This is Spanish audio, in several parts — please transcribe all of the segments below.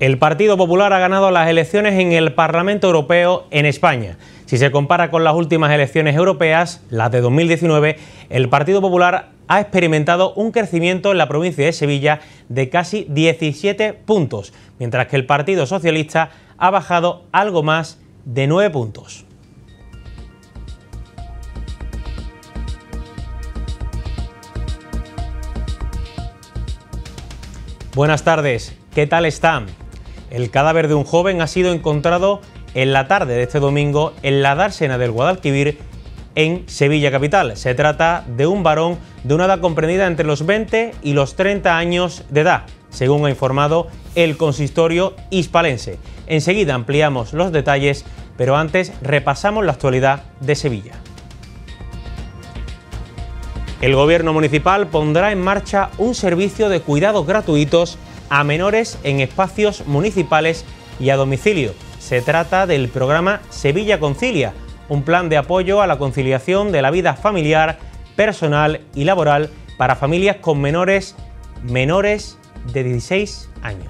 El Partido Popular ha ganado las elecciones en el Parlamento Europeo en España. Si se compara con las últimas elecciones europeas, las de 2019, el Partido Popular ha experimentado un crecimiento en la provincia de Sevilla de casi 17 puntos, mientras que el Partido Socialista ha bajado algo más de 9 puntos. Buenas tardes, ¿qué tal están? El cadáver de un joven ha sido encontrado en la tarde de este domingo en la dársena del Guadalquivir en Sevilla Capital. Se trata de un varón de una edad comprendida entre los 20 y los 30 años de edad, según ha informado el consistorio hispalense. Enseguida ampliamos los detalles, pero antes repasamos la actualidad de Sevilla. El gobierno municipal pondrá en marcha un servicio de cuidados gratuitos a menores en espacios municipales y a domicilio. Se trata del programa Sevilla Concilia, un plan de apoyo a la conciliación de la vida familiar, personal y laboral para familias con menores menores de 16 años.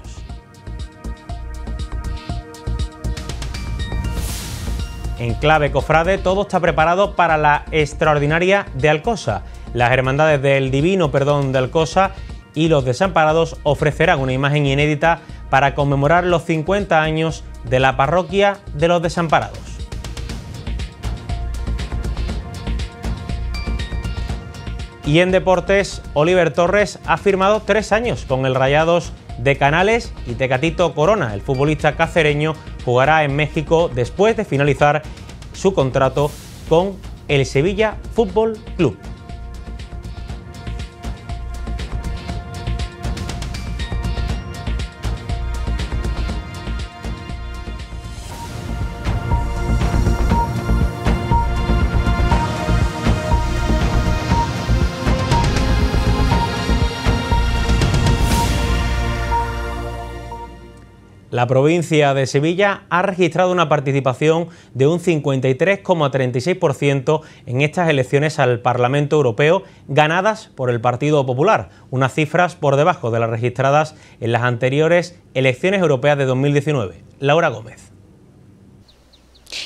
En clave cofrade, todo está preparado para la extraordinaria de Alcosa. Las hermandades del Divino Perdón de Alcosa y los desamparados ofrecerán una imagen inédita para conmemorar los 50 años de la parroquia de los desamparados. Y en deportes, Oliver Torres ha firmado tres años con el Rayados de Canales y Tecatito Corona. El futbolista cacereño jugará en México después de finalizar su contrato con el Sevilla Fútbol Club. La provincia de Sevilla ha registrado una participación de un 53,36% en estas elecciones al Parlamento Europeo ganadas por el Partido Popular, unas cifras por debajo de las registradas en las anteriores elecciones europeas de 2019. Laura Gómez.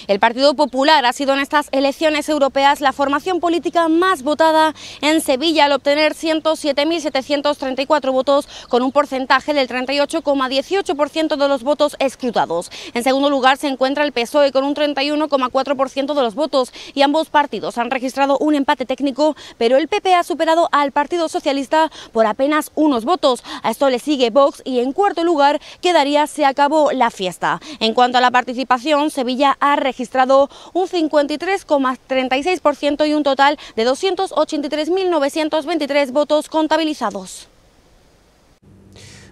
El Partido Popular ha sido en estas elecciones europeas la formación política más votada en Sevilla al obtener 107.734 votos con un porcentaje del 38,18% de los votos escrutados. En segundo lugar se encuentra el PSOE con un 31,4% de los votos y ambos partidos han registrado un empate técnico, pero el PP ha superado al Partido Socialista por apenas unos votos. A esto le sigue Vox y en cuarto lugar quedaría se acabó la fiesta. En cuanto a la participación, Sevilla ha registrado registrado un 53,36% y un total de 283.923 votos contabilizados.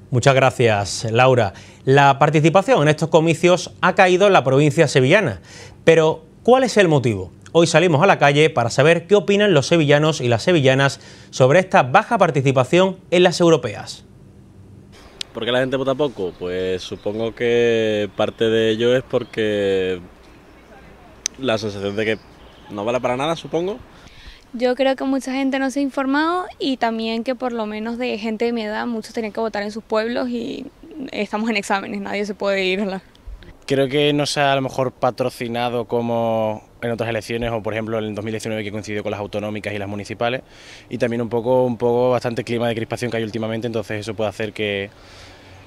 Muchas gracias, Laura. La participación en estos comicios ha caído en la provincia sevillana, pero ¿cuál es el motivo? Hoy salimos a la calle para saber qué opinan los sevillanos y las sevillanas sobre esta baja participación en las europeas. ¿Por qué la gente vota poco? Pues supongo que parte de ello es porque la sensación de que no vale para nada, supongo. Yo creo que mucha gente no se ha informado y también que por lo menos de gente de mi edad, muchos tenían que votar en sus pueblos y estamos en exámenes, nadie se puede ir Creo que no se ha a lo mejor patrocinado como en otras elecciones o por ejemplo en 2019 que coincidió con las autonómicas y las municipales y también un poco un poco bastante clima de crispación que hay últimamente, entonces eso puede hacer que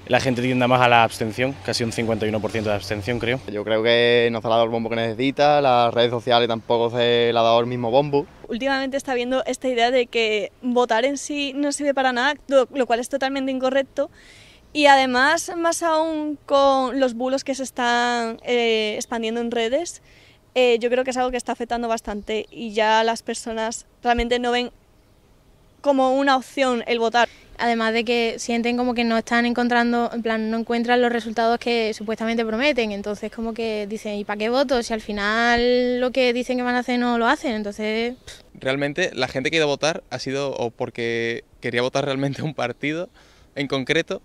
la gente tienda más a la abstención, casi un 51% de abstención creo. Yo creo que no se ha dado el bombo que necesita, las redes sociales tampoco se le ha dado el mismo bombo. Últimamente está viendo esta idea de que votar en sí no sirve para nada, lo cual es totalmente incorrecto. Y además, más aún con los bulos que se están eh, expandiendo en redes, eh, yo creo que es algo que está afectando bastante y ya las personas realmente no ven como una opción el votar. Además de que sienten como que no están encontrando, en plan, no encuentran los resultados que supuestamente prometen. Entonces como que dicen, ¿y para qué voto? Si al final lo que dicen que van a hacer no lo hacen. Entonces... Realmente la gente que ha ido a votar ha sido o porque quería votar realmente un partido en concreto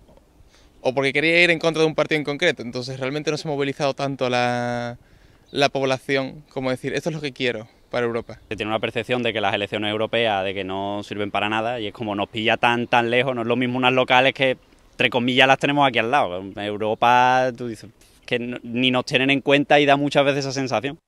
o porque quería ir en contra de un partido en concreto. Entonces realmente no se ha movilizado tanto la, la población como decir, esto es lo que quiero para Europa. Se tiene una percepción de que las elecciones europeas, de que no sirven para nada, y es como nos pilla tan, tan lejos, no es lo mismo unas locales que, entre comillas, las tenemos aquí al lado. Europa, tú dices, que ni nos tienen en cuenta y da muchas veces esa sensación.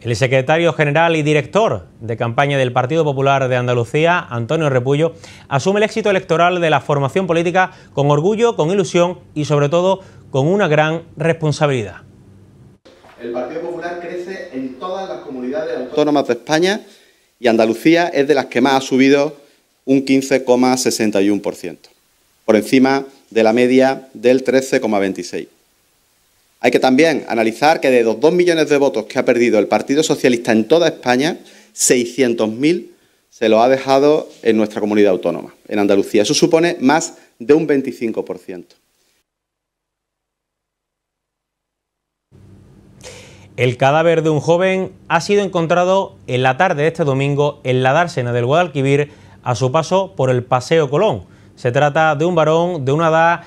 El secretario general y director de campaña del Partido Popular de Andalucía, Antonio Repullo, asume el éxito electoral de la formación política con orgullo, con ilusión y sobre todo con una gran responsabilidad. El Partido autónomas de España y Andalucía es de las que más ha subido un 15,61%, por encima de la media del 13,26%. Hay que también analizar que de los 2 millones de votos que ha perdido el Partido Socialista en toda España, 600.000 se lo ha dejado en nuestra comunidad autónoma, en Andalucía. Eso supone más de un 25%. El cadáver de un joven ha sido encontrado en la tarde de este domingo en la dársena del Guadalquivir a su paso por el Paseo Colón. Se trata de un varón de una edad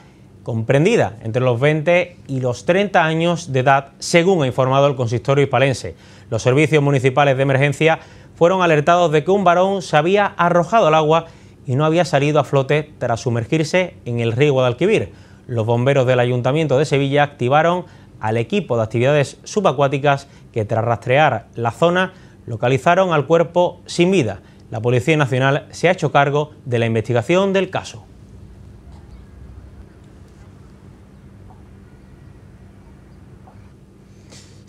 comprendida entre los 20 y los 30 años de edad, según ha informado el consistorio hispalense. Los servicios municipales de emergencia fueron alertados de que un varón se había arrojado al agua y no había salido a flote tras sumergirse en el río Guadalquivir. Los bomberos del Ayuntamiento de Sevilla activaron al equipo de actividades subacuáticas que tras rastrear la zona localizaron al cuerpo sin vida. La Policía Nacional se ha hecho cargo de la investigación del caso.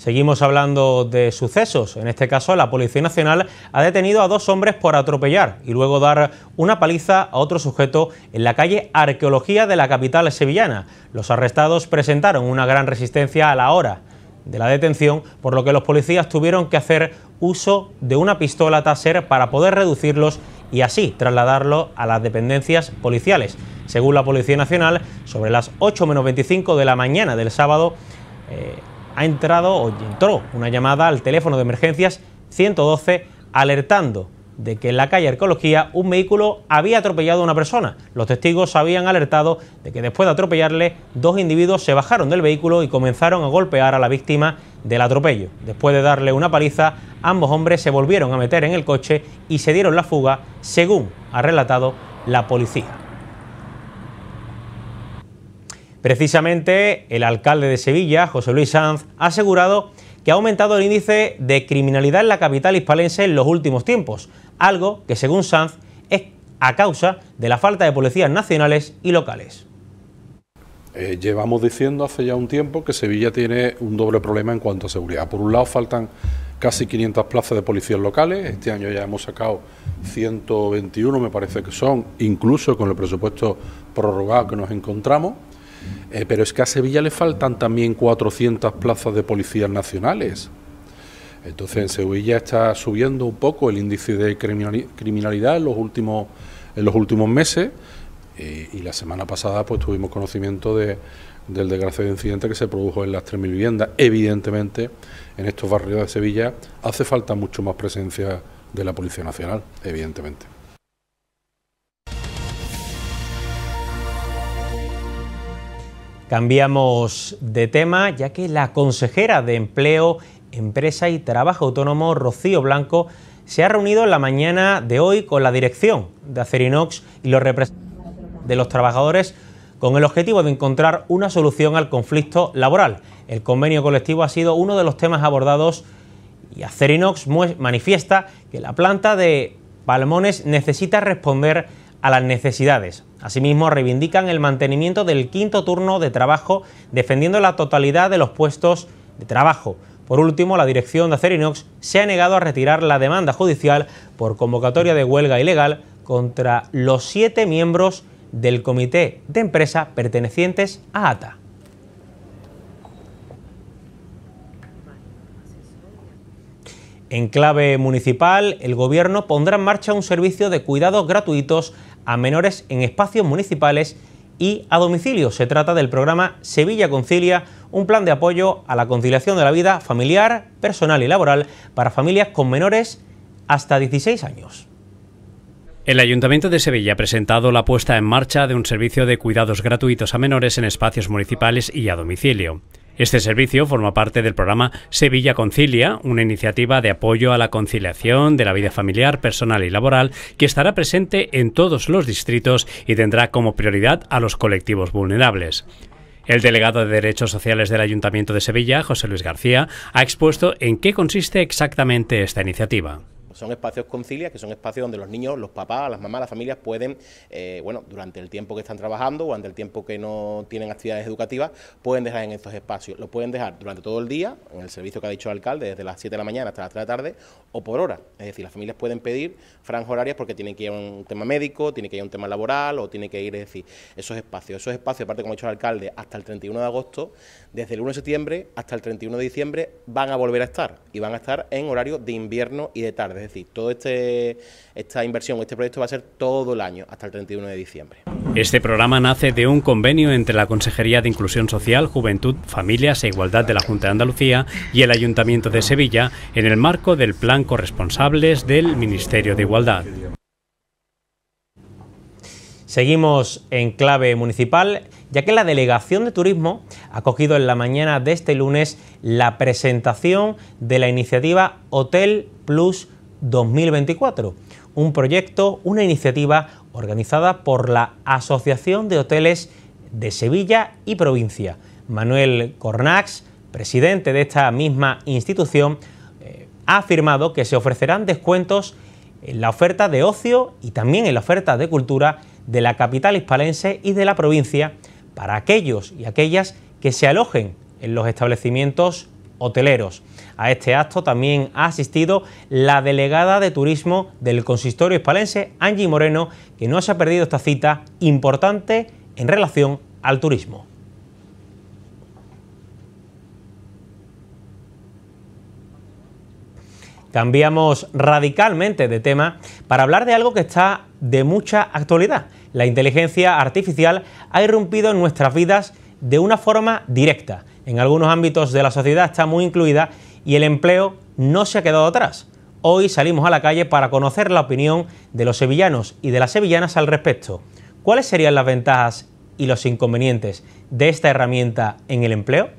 Seguimos hablando de sucesos. En este caso, la Policía Nacional ha detenido a dos hombres por atropellar y luego dar una paliza a otro sujeto en la calle Arqueología de la capital sevillana. Los arrestados presentaron una gran resistencia a la hora de la detención, por lo que los policías tuvieron que hacer uso de una pistola taser para poder reducirlos y así trasladarlo a las dependencias policiales. Según la Policía Nacional, sobre las 8 menos 25 de la mañana del sábado, eh, ha entrado o entró una llamada al teléfono de emergencias 112 alertando de que en la calle Arqueología un vehículo había atropellado a una persona. Los testigos habían alertado de que después de atropellarle, dos individuos se bajaron del vehículo y comenzaron a golpear a la víctima del atropello. Después de darle una paliza, ambos hombres se volvieron a meter en el coche y se dieron la fuga, según ha relatado la policía. Precisamente, el alcalde de Sevilla, José Luis Sanz, ha asegurado que ha aumentado el índice de criminalidad en la capital hispalense en los últimos tiempos, algo que, según Sanz, es a causa de la falta de policías nacionales y locales. Eh, llevamos diciendo hace ya un tiempo que Sevilla tiene un doble problema en cuanto a seguridad. Por un lado, faltan casi 500 plazas de policías locales. Este año ya hemos sacado 121, me parece que son, incluso con el presupuesto prorrogado que nos encontramos. Eh, pero es que a Sevilla le faltan también 400 plazas de policías nacionales. Entonces en Sevilla está subiendo un poco el índice de criminalidad en los últimos, en los últimos meses eh, y la semana pasada pues tuvimos conocimiento de, del desgraciado incidente que se produjo en las 3.000 viviendas. Evidentemente en estos barrios de Sevilla hace falta mucho más presencia de la Policía Nacional, evidentemente. Cambiamos de tema, ya que la consejera de Empleo, Empresa y Trabajo Autónomo, Rocío Blanco, se ha reunido en la mañana de hoy con la dirección de Acerinox y los representantes de los trabajadores con el objetivo de encontrar una solución al conflicto laboral. El convenio colectivo ha sido uno de los temas abordados y Acerinox manifiesta que la planta de Palmones necesita responder a las necesidades. Asimismo, reivindican el mantenimiento del quinto turno de trabajo, defendiendo la totalidad de los puestos de trabajo. Por último, la dirección de Acerinox se ha negado a retirar la demanda judicial por convocatoria de huelga ilegal contra los siete miembros del comité de empresa pertenecientes a ATA. En clave municipal, el Gobierno pondrá en marcha un servicio de cuidados gratuitos a menores en espacios municipales y a domicilio. Se trata del programa Sevilla Concilia, un plan de apoyo a la conciliación de la vida familiar, personal y laboral para familias con menores hasta 16 años. El Ayuntamiento de Sevilla ha presentado la puesta en marcha de un servicio de cuidados gratuitos a menores en espacios municipales y a domicilio. Este servicio forma parte del programa Sevilla Concilia, una iniciativa de apoyo a la conciliación de la vida familiar, personal y laboral que estará presente en todos los distritos y tendrá como prioridad a los colectivos vulnerables. El delegado de Derechos Sociales del Ayuntamiento de Sevilla, José Luis García, ha expuesto en qué consiste exactamente esta iniciativa. Son espacios concilia, que son espacios donde los niños, los papás, las mamás, las familias pueden, eh, bueno, durante el tiempo que están trabajando o durante el tiempo que no tienen actividades educativas, pueden dejar en estos espacios. Lo pueden dejar durante todo el día, en el servicio que ha dicho el alcalde, desde las 7 de la mañana hasta las 3 de la tarde, o por hora. Es decir, las familias pueden pedir franjas horarias porque tienen que ir a un tema médico, tiene que ir un tema laboral o tiene que ir, es decir, esos espacios. Esos espacios, aparte, como ha dicho el alcalde, hasta el 31 de agosto, desde el 1 de septiembre hasta el 31 de diciembre, van a volver a estar y van a estar en horario de invierno y de tarde decir, toda este, esta inversión, este proyecto va a ser todo el año, hasta el 31 de diciembre. Este programa nace de un convenio entre la Consejería de Inclusión Social, Juventud, Familias e Igualdad de la Junta de Andalucía y el Ayuntamiento de Sevilla en el marco del Plan Corresponsables del Ministerio de Igualdad. Seguimos en clave municipal, ya que la Delegación de Turismo ha cogido en la mañana de este lunes la presentación de la iniciativa Hotel Plus 2024, un proyecto, una iniciativa organizada por la Asociación de Hoteles de Sevilla y Provincia. Manuel Cornax, presidente de esta misma institución, eh, ha afirmado que se ofrecerán descuentos en la oferta de ocio y también en la oferta de cultura de la capital hispalense y de la provincia para aquellos y aquellas que se alojen en los establecimientos hoteleros. A este acto también ha asistido la delegada de turismo del consistorio hispalense, Angie Moreno, que no se ha perdido esta cita importante en relación al turismo. Cambiamos radicalmente de tema para hablar de algo que está de mucha actualidad. La inteligencia artificial ha irrumpido en nuestras vidas de una forma directa. En algunos ámbitos de la sociedad está muy incluida y el empleo no se ha quedado atrás. Hoy salimos a la calle para conocer la opinión de los sevillanos y de las sevillanas al respecto. ¿Cuáles serían las ventajas y los inconvenientes de esta herramienta en el empleo?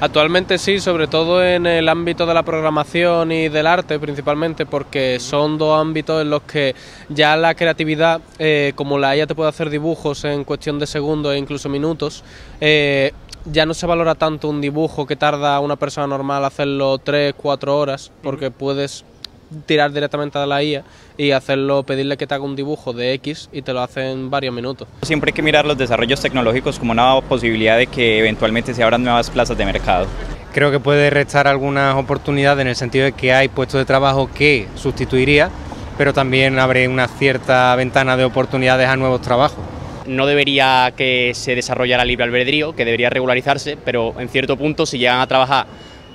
Actualmente sí, sobre todo en el ámbito de la programación y del arte principalmente, porque son dos ámbitos en los que ya la creatividad, eh, como la haya te puede hacer dibujos en cuestión de segundos e incluso minutos, eh, ya no se valora tanto un dibujo que tarda una persona normal hacerlo 3, 4 horas, porque puedes tirar directamente a la IA y pedirle que te haga un dibujo de X y te lo hace en varios minutos. Siempre hay que mirar los desarrollos tecnológicos como una posibilidad de que eventualmente se abran nuevas plazas de mercado. Creo que puede restar algunas oportunidades en el sentido de que hay puestos de trabajo que sustituiría, pero también abre una cierta ventana de oportunidades a nuevos trabajos no debería que se desarrollara libre albedrío, que debería regularizarse, pero en cierto punto si llegan a trabajar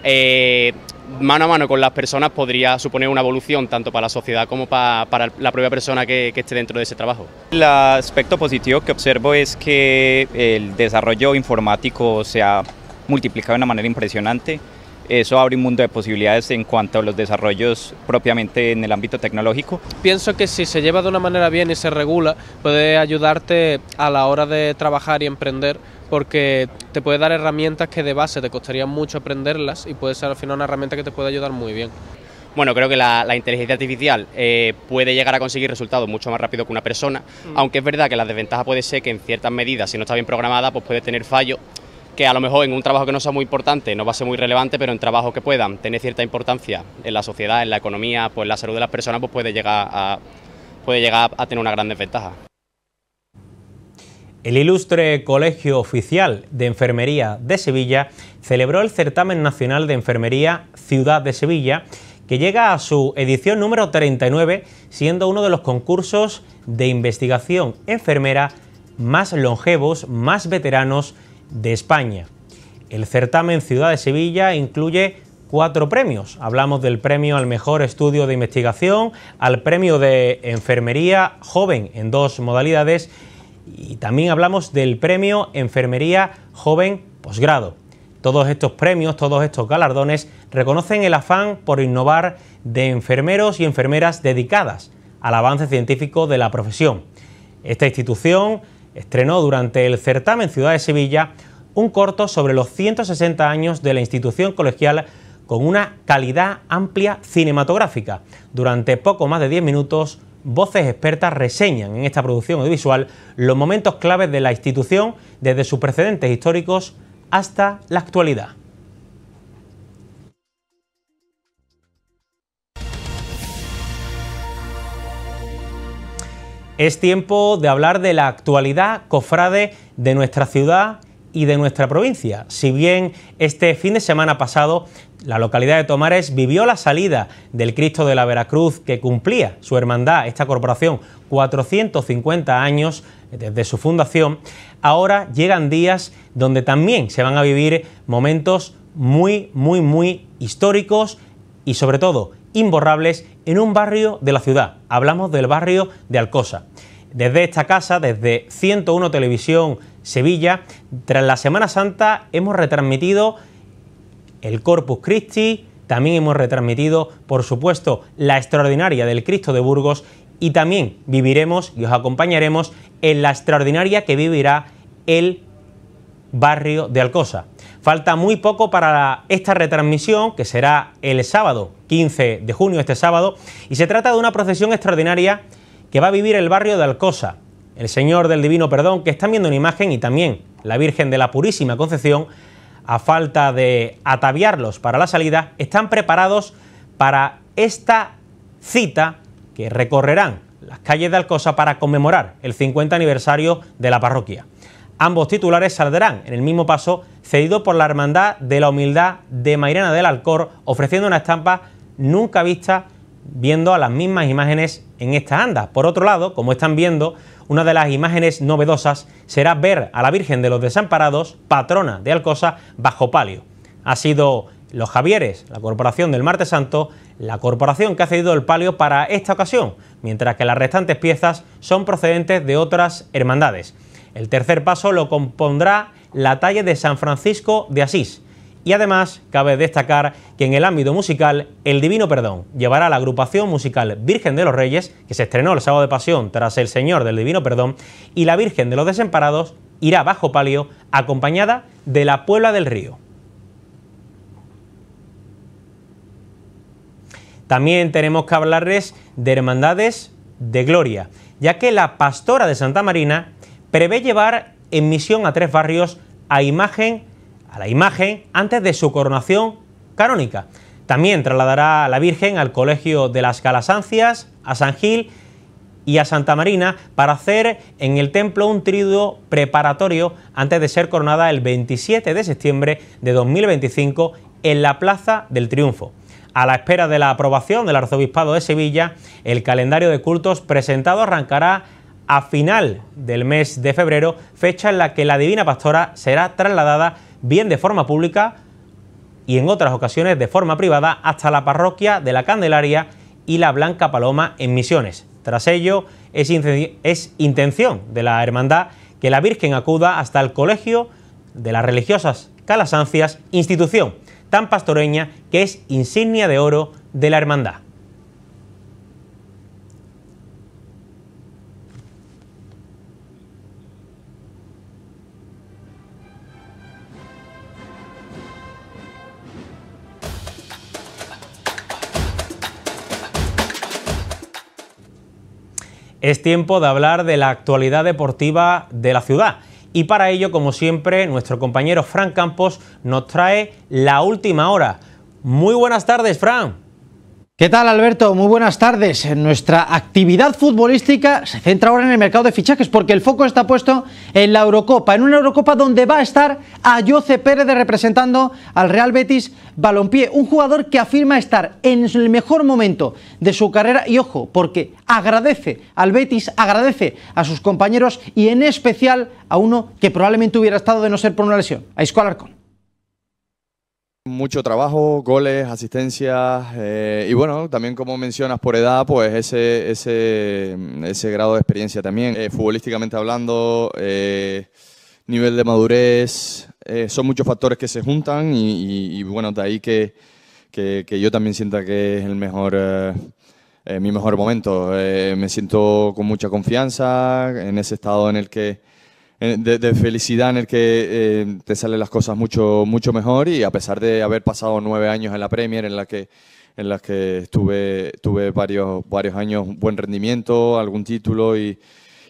eh, mano a mano con las personas podría suponer una evolución tanto para la sociedad como para, la propia persona que, que, esté dentro de ese trabajo. El aspecto positivo que observo es que el desarrollo informático se ha multiplicado de una manera impresionante eso abre un mundo de posibilidades en cuanto a los desarrollos propiamente en el ámbito tecnológico. Pienso que si se lleva de una manera bien y se regula, puede ayudarte a la hora de trabajar y emprender porque te puede dar herramientas que de base te costaría mucho aprenderlas y puede ser al final una herramienta que te puede ayudar muy bien. Bueno, creo que la, inteligencia artificial eh, puede llegar a conseguir resultados mucho más rápido que una persona, mm. aunque es verdad que la desventaja puede ser que en ciertas medidas, si no está bien programada, pues puede tener fallo que a lo mejor en un trabajo que no sea muy importante no va a ser muy relevante, pero en trabajos que puedan tener cierta importancia en la sociedad, en la economía, pues en la salud de las personas, pues puede llegar a, puede llegar a tener una gran desventaja. El ilustre Colegio Oficial de Enfermería de Sevilla celebró el Certamen Nacional de Enfermería Ciudad de Sevilla, que llega a su edición número 39, siendo uno de los concursos de investigación enfermera más longevos, más veteranos de España. El certamen Ciudad de Sevilla incluye cuatro premios. Hablamos del premio al mejor estudio de investigación, al premio de enfermería joven en dos modalidades y también hablamos del premio enfermería joven posgrado. Todos estos premios, todos estos galardones reconocen el afán por innovar de enfermeros y enfermeras dedicadas al avance científico de la profesión. Esta institución estrenó durante el certamen Ciudad de Sevilla un corto sobre los 160 años de la institución colegial con una calidad amplia cinematográfica. Durante poco más de 10 minutos, voces expertas reseñan en esta producción audiovisual los momentos claves de la institución desde sus precedentes históricos hasta la actualidad. Es tiempo de hablar de la actualidad cofrade de nuestra ciudad y de nuestra provincia. Si bien este fin de semana pasado la localidad de Tomares vivió la salida del Cristo de la Veracruz que cumplía su hermandad, esta corporación, 450 años desde su fundación, ahora llegan días donde también se van a vivir momentos muy, muy, muy históricos y sobre todo imborrables en un barrio de la ciudad. Hablamos del barrio de Alcosa. Desde esta casa, desde 101 Televisión Sevilla, tras la Semana Santa hemos retransmitido el Corpus Christi, también hemos retransmitido, por supuesto, la extraordinaria del Cristo de Burgos y también viviremos y os acompañaremos en la extraordinaria que vivirá el barrio de Alcosa. Falta muy poco para esta retransmisión, que será el sábado 15 de junio, este sábado, y se trata de una procesión extraordinaria que va a vivir el barrio de Alcosa. El Señor del Divino Perdón, que están viendo una imagen, y también la Virgen de la Purísima Concepción, a falta de ataviarlos para la salida, están preparados para esta cita que recorrerán las calles de Alcosa para conmemorar el 50 aniversario de la parroquia. Ambos titulares saldrán en el mismo paso cedido por la Hermandad de la Humildad de Mairena del Alcor, ofreciendo una estampa nunca vista viendo a las mismas imágenes en estas andas. Por otro lado, como están viendo, una de las imágenes novedosas será ver a la Virgen de los Desamparados, patrona de Alcosa, bajo palio. Ha sido los Javieres, la corporación del Martes Santo, la corporación que ha cedido el palio para esta ocasión, mientras que las restantes piezas son procedentes de otras hermandades. El tercer paso lo compondrá la talla de San Francisco de Asís. Y además cabe destacar que en el ámbito musical El Divino Perdón llevará la agrupación musical Virgen de los Reyes, que se estrenó el sábado de Pasión tras El Señor del Divino Perdón, y la Virgen de los Desamparados irá bajo palio acompañada de la Puebla del Río. También tenemos que hablarles de hermandades de gloria, ya que la pastora de Santa Marina prevé llevar en misión a tres barrios a imagen a la imagen antes de su coronación canónica. También trasladará a la Virgen al Colegio de las Calasancias, a San Gil y a Santa Marina para hacer en el templo un triduo preparatorio antes de ser coronada el 27 de septiembre de 2025 en la Plaza del Triunfo. A la espera de la aprobación del Arzobispado de Sevilla, el calendario de cultos presentado arrancará a final del mes de febrero, fecha en la que la Divina Pastora será trasladada bien de forma pública y en otras ocasiones de forma privada hasta la parroquia de la Candelaria y la Blanca Paloma en Misiones. Tras ello, es, intención de la hermandad que la Virgen acuda hasta el Colegio de las Religiosas Calasancias, institución tan pastoreña que es insignia de oro de la hermandad. es tiempo de hablar de la actualidad deportiva de la ciudad. Y para ello, como siempre, nuestro compañero Fran Campos nos trae la última hora. Muy buenas tardes, Fran. ¿Qué tal Alberto? Muy buenas tardes. Nuestra actividad futbolística se centra ahora en el mercado de fichajes porque el foco está puesto en la Eurocopa, en una Eurocopa donde va a estar a Jose Pérez representando al Real Betis Balompié, un jugador que afirma estar en el mejor momento de su carrera y ojo, porque agradece al Betis, agradece a sus compañeros y en especial a uno que probablemente hubiera estado de no ser por una lesión, a Isco mucho trabajo, goles, asistencias eh, y bueno, también como mencionas por edad, pues ese, ese, ese grado de experiencia también, eh, futbolísticamente hablando, eh, nivel de madurez, eh, son muchos factores que se juntan y, bueno, de ahí que, que, yo también sienta que es el mejor... mi mejor momento. me siento con mucha confianza en ese estado en el que de, felicidad en el que eh, te salen las cosas mucho, mucho mejor y a pesar de haber pasado nueve años en la Premier, en la que, en las que estuve, tuve varios, varios años buen rendimiento, algún título y,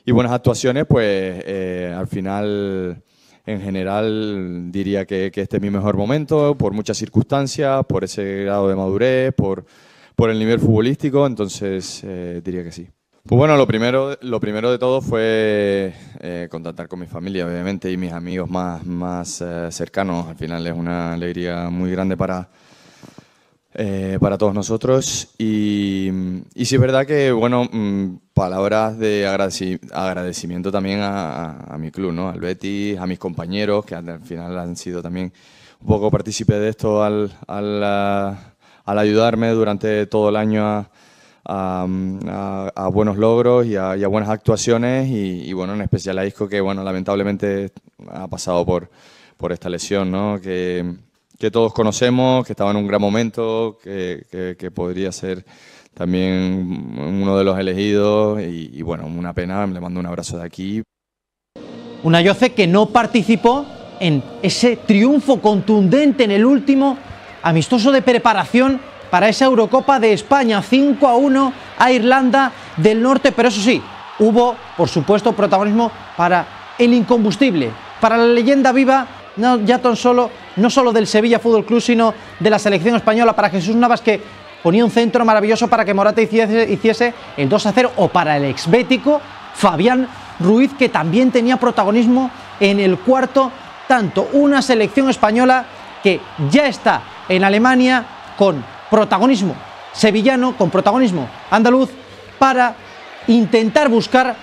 y buenas actuaciones, pues eh, al final, en general, diría que, que, este es mi mejor momento, por muchas circunstancias, por ese grado de madurez, por, por el nivel futbolístico, entonces eh, diría que sí. Pues bueno, lo primero, lo primero de todo fue eh, contactar con mi familia, obviamente, y mis amigos más, más eh, cercanos. Al final es una alegría muy grande para, eh, para todos nosotros. Y, sí es verdad que, bueno, mm, palabras de agradecimiento también a, mi club, ¿no? Al Betis, a mis compañeros, que al final han sido también un poco partícipes de esto al, al, al ayudarme durante todo el año a a, buenos logros y a, buenas actuaciones y, bueno, en especial a Isco que bueno, lamentablemente ha pasado por, por esta lesión, Que, todos conocemos, que estaba en un gran momento, que, podría ser también uno de los elegidos y, y, bueno, una pena, le mando un abrazo de aquí. Una Yoce que no participó en ese triunfo contundente en el último amistoso de preparación para esa Eurocopa de España, 5 a 1 a Irlanda del Norte, pero eso sí, hubo, por supuesto, protagonismo para el incombustible, para la leyenda viva, no, ya tan solo, no solo del Sevilla Fútbol Club, sino de la selección española, para Jesús Navas, que ponía un centro maravilloso para que Morata hiciese, hiciese el 2 a 0, o para el exbético Fabián Ruiz, que también tenía protagonismo en el cuarto tanto. Una selección española que ya está en Alemania con protagonismo, sevillano con protagonismo andaluz, para intentar buscar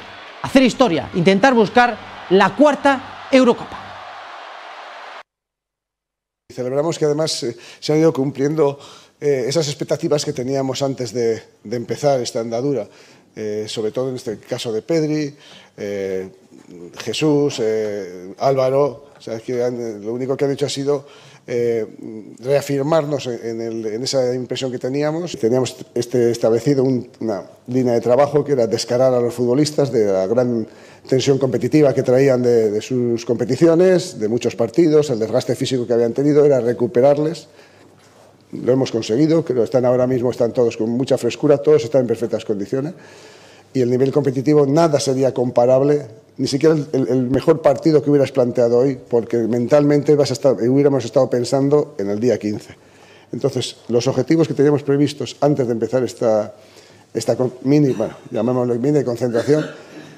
hacer historia, intentar buscar la cuarta Eurocopa. Celebramos que además eh, se han ido cumpliendo eh, esas expectativas que teníamos antes de, empezar esta andadura, eh, sobre todo en este caso de Pedri, Jesús, Álvaro, que lo único que han hecho ha sido eh, reafirmarnos en, esa impresión que teníamos. Teníamos este, establecido una línea de trabajo que era descarar a los futbolistas de la gran tensión competitiva que traían de, sus competiciones, de muchos partidos, el desgaste físico que habían tenido, era recuperarles lo hemos conseguido, que están ahora mismo están todos con mucha frescura, todos están en perfectas condiciones y el nivel competitivo nada sería comparable ni siquiera el, mejor partido que hubieras planteado hoy, porque mentalmente a estar, hubiéramos estado pensando en el día 15. Entonces, los objetivos que teníamos previstos antes de empezar esta, esta mini, bueno, llamémoslo mini concentración,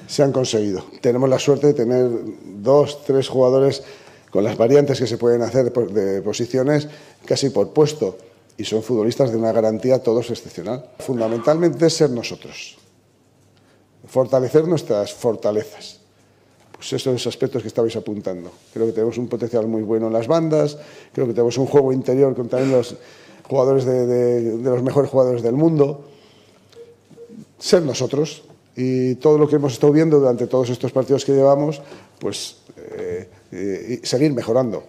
se han conseguido. Tenemos la suerte de tener dos, tres jugadores con las variantes que se pueden hacer de posiciones casi por puesto y son futbolistas de una garantía todos excepcional. Fundamentalmente ser nosotros, fortalecer nuestras fortalezas pues esos aspectos que estabais apuntando. Creo que tenemos un potencial muy bueno en las bandas, creo que tenemos un juego interior con también los jugadores de, los mejores jugadores del mundo. Ser nosotros y todo lo que hemos estado viendo durante todos estos partidos que llevamos, pues eh, seguir mejorando.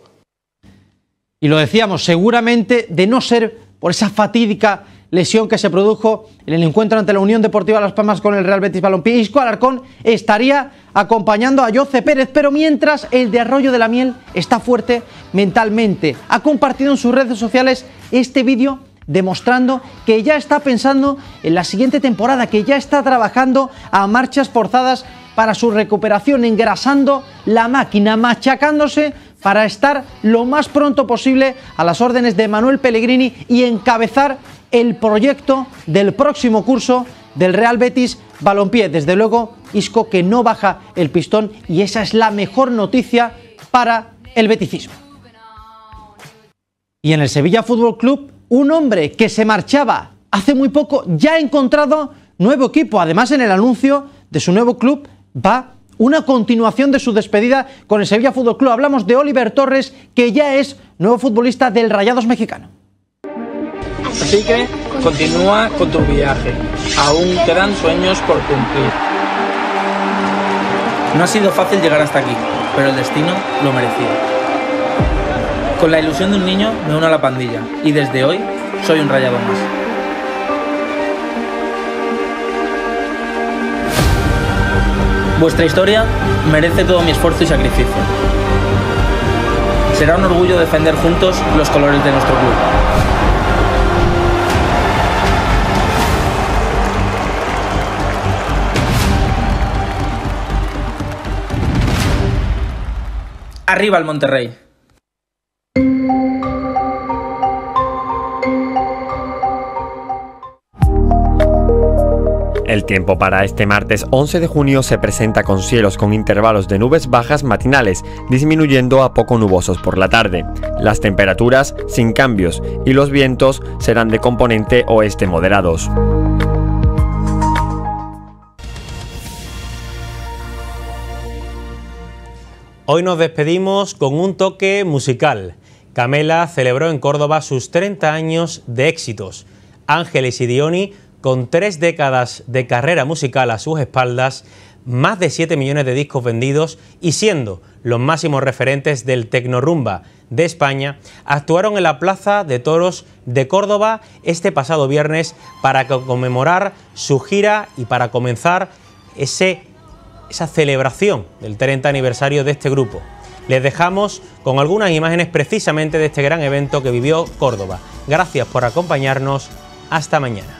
Y lo decíamos, seguramente de no ser por esa fatídica lesión que se produjo en el encuentro ante la Unión Deportiva Las Palmas con el Real Betis Balompié. Isco Alarcón estaría acompañando a Jose Pérez, pero mientras el de Arroyo de la Miel está fuerte mentalmente. Ha compartido en sus redes sociales este vídeo demostrando que ya está pensando en la siguiente temporada, que ya está trabajando a marchas forzadas para su recuperación, engrasando la máquina, machacándose para estar lo más pronto posible a las órdenes de Manuel Pellegrini y encabezar el proyecto del próximo curso del Real Betis Balompié. Desde luego, Isco que no baja el pistón y esa es la mejor noticia para el beticismo. Y en el Sevilla Fútbol Club, un hombre que se marchaba hace muy poco ya ha encontrado nuevo equipo. Además, en el anuncio de su nuevo club va una continuación de su despedida con el Sevilla Fútbol Club. Hablamos de Oliver Torres, que ya es nuevo futbolista del Rayados Mexicano. Así que continúa con tu viaje. Aún quedan sueños por cumplir. No ha sido fácil llegar hasta aquí, pero el destino lo merecía. Con la ilusión de un niño me uno a la pandilla y desde hoy soy un rayado más. Vuestra historia merece todo mi esfuerzo y sacrificio. Será un orgullo defender juntos los colores de nuestro club. Arriba el Monterrey. El tiempo para este martes 11 de junio se presenta con cielos con intervalos de nubes bajas matinales, disminuyendo a poco nubosos por la tarde. Las temperaturas sin cambios y los vientos serán de componente oeste moderados. Hoy nos despedimos con un toque musical. Camela celebró en Córdoba sus 30 años de éxitos. Ángeles y Dioni, con tres décadas de carrera musical a sus espaldas, más de 7 millones de discos vendidos y siendo los máximos referentes del Tecnorumba de España, actuaron en la Plaza de Toros de Córdoba este pasado viernes para conmemorar su gira y para comenzar ese esa celebración del 30 aniversario de este grupo. Les dejamos con algunas imágenes precisamente de este gran evento que vivió Córdoba. Gracias por acompañarnos. Hasta mañana.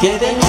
que